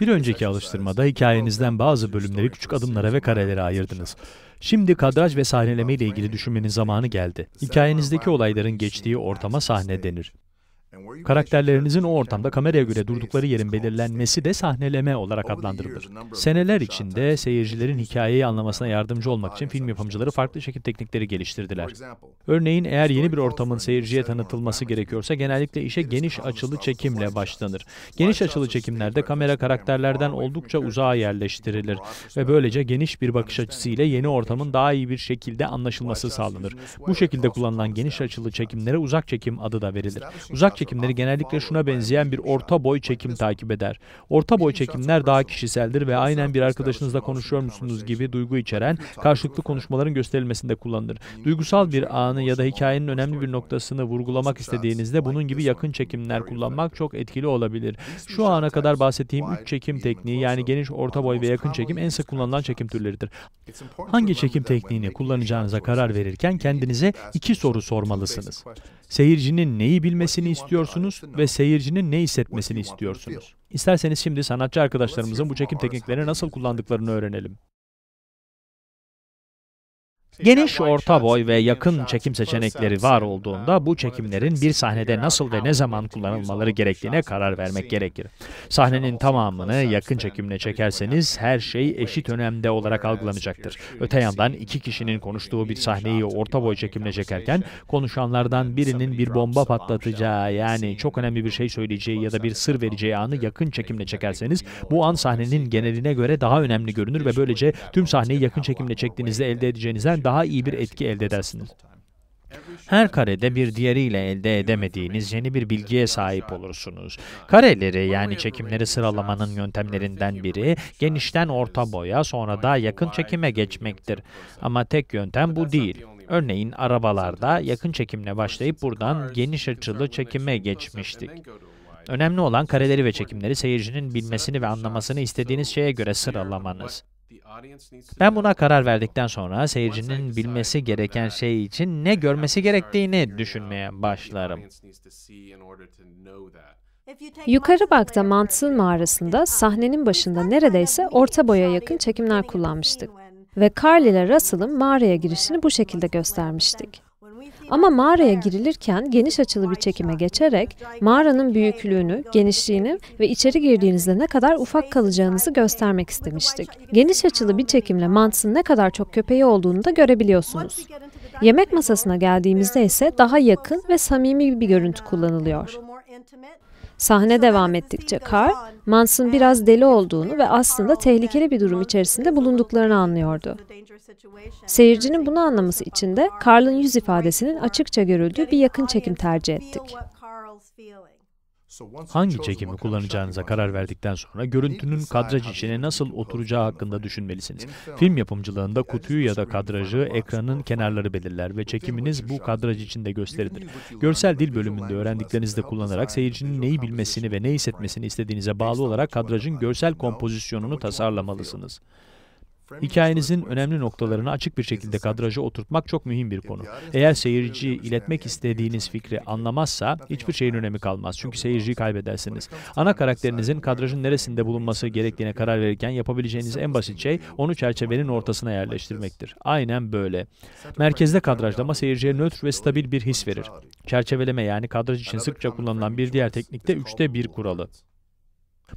Bir önceki alıştırmada hikayenizden bazı bölümleri küçük adımlara ve karelere ayırdınız. Şimdi kadraj ve sahneleme ile ilgili düşünmenin zamanı geldi. Hikayenizdeki olayların geçtiği ortama sahne denir. Karakterlerinizin o ortamda kameraya göre durdukları yerin belirlenmesi de sahneleme olarak adlandırılır. Seneler içinde seyircilerin hikayeyi anlamasına yardımcı olmak için film yapımcıları farklı çekim teknikleri geliştirdiler. Örneğin eğer yeni bir ortamın seyirciye tanıtılması gerekiyorsa genellikle işe geniş açılı çekimle başlanır. Geniş açılı çekimlerde kamera karakterlerden oldukça uzağa yerleştirilir ve böylece geniş bir bakış açısıyla yeni ortamın daha iyi bir şekilde anlaşılması sağlanır. Bu şekilde kullanılan geniş açılı çekimlere uzak çekim adı da verilir. Uzak çekim çekimleri genellikle şuna benzeyen bir orta boy çekim takip eder. Orta boy çekimler daha kişiseldir ve aynen bir arkadaşınızla konuşuyor musunuz gibi duygu içeren karşılıklı konuşmaların gösterilmesinde kullanılır. Duygusal bir şey anı ya da hikayenin önemli bir noktasını vurgulamak istediğinizde bunun gibi yakın çekimler kullanmak çok etkili olabilir. Şu ana kadar bahsettiğim üç çekim tekniği yani geniş, orta boy ve yakın çekim en sık kullanılan çekim türleridir. Hangi çekim tekniğini kullanacağınıza karar verirken kendinize iki soru sormalısınız. Seyircinin neyi bilmesini istiyorsunuz ve seyircinin ne hissetmesini istiyorsunuz? İsterseniz şimdi sanatçı arkadaşlarımızın bu çekim tekniklerini nasıl kullandıklarını öğrenelim. Geniş orta boy ve yakın çekim seçenekleri var olduğunda bu çekimlerin bir sahnede nasıl ve ne zaman kullanılmaları gerektiğine karar vermek gerekir. Sahnenin tamamını yakın çekimle çekerseniz her şey eşit önemde olarak algılanacaktır. Öte yandan iki kişinin konuştuğu bir sahneyi orta boy çekimle çekerken konuşanlardan birinin bir bomba patlatacağı yani çok önemli bir şey söyleyeceği ya da bir sır vereceği anı yakın çekimle çekerseniz bu an sahnenin geneline göre daha önemli görünür ve böylece tüm sahneyi yakın çekimle çektiğinizde elde edeceğinizden daha iyi bir etki elde edersiniz. Her karede bir diğeriyle elde edemediğiniz yeni bir bilgiye sahip olursunuz. Kareleri yani çekimleri sıralamanın yöntemlerinden biri genişten orta boya sonra da yakın çekime geçmektir. Ama tek yöntem bu değil. Örneğin arabalarda yakın çekimle başlayıp buradan geniş açılı çekime geçmiştik. Önemli olan kareleri ve çekimleri seyircinin bilmesini ve anlamasını istediğiniz şeye göre sıralamanız. Ben buna karar verdikten sonra seyircinin bilmesi gereken şey için ne görmesi gerektiğini düşünmeye başlarım. Yukarı Bak'ta Mantısın Mağarası'nda sahnenin başında neredeyse orta boya yakın çekimler kullanmıştık. Ve Carl ile Russell'ın mağaraya girişini bu şekilde göstermiştik. Ama mağaraya girilirken geniş açılı bir çekime geçerek mağaranın büyüklüğünü, genişliğini ve içeri girdiğinizde ne kadar ufak kalacağınızı göstermek istemiştik. Geniş açılı bir çekimle Mants'ın ne kadar çok köpeği olduğunu da görebiliyorsunuz. Yemek masasına geldiğimizde ise daha yakın ve samimi bir görüntü kullanılıyor. Sahne devam ettikçe Carl Mans'ın biraz deli olduğunu ve aslında tehlikeli bir durum içerisinde bulunduklarını anlıyordu. Seyircinin bunu anlaması için de Carl'ın yüz ifadesinin açıkça görüldüğü bir yakın çekim tercih ettik. Hangi çekimi kullanacağınıza karar verdikten sonra görüntünün kadraj içine nasıl oturacağı hakkında düşünmelisiniz. Film yapımcılığında kutuyu ya da kadrajı ekranın kenarları belirler ve çekiminiz bu kadraj içinde gösterilir. Görsel dil bölümünde öğrendiklerinizi de kullanarak seyircinin neyi bilmesini ve ne hissetmesini istediğinize bağlı olarak kadrajın görsel kompozisyonunu tasarlamalısınız. Hikayenizin önemli noktalarını açık bir şekilde kadraja oturtmak çok mühim bir konu. Eğer seyirci iletmek istediğiniz fikri anlamazsa hiçbir şeyin önemi kalmaz. Çünkü seyirciyi kaybedersiniz. Ana karakterinizin kadrajın neresinde bulunması gerektiğine karar verirken yapabileceğiniz en basit şey onu çerçevenin ortasına yerleştirmektir. Aynen böyle. Merkezde kadrajlama seyirciye nötr ve stabil bir his verir. Çerçeveleme yani kadraj için sıkça kullanılan bir diğer teknik de üçte bir kuralı.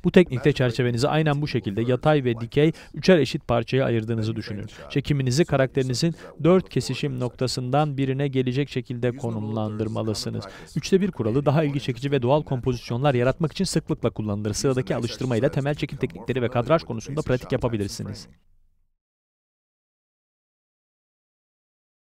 Bu teknikte çerçevenizi aynen bu şekilde yatay ve dikey üçer eşit parçaya ayırdığınızı düşünün. Çekiminizi karakterinizin dört kesişim noktasından birine gelecek şekilde konumlandırmalısınız. Üçte bir kuralı daha ilgi çekici ve doğal kompozisyonlar yaratmak için sıklıkla kullanılır. Sıradaki alıştırmayla temel çekim teknikleri ve kadraj konusunda pratik yapabilirsiniz.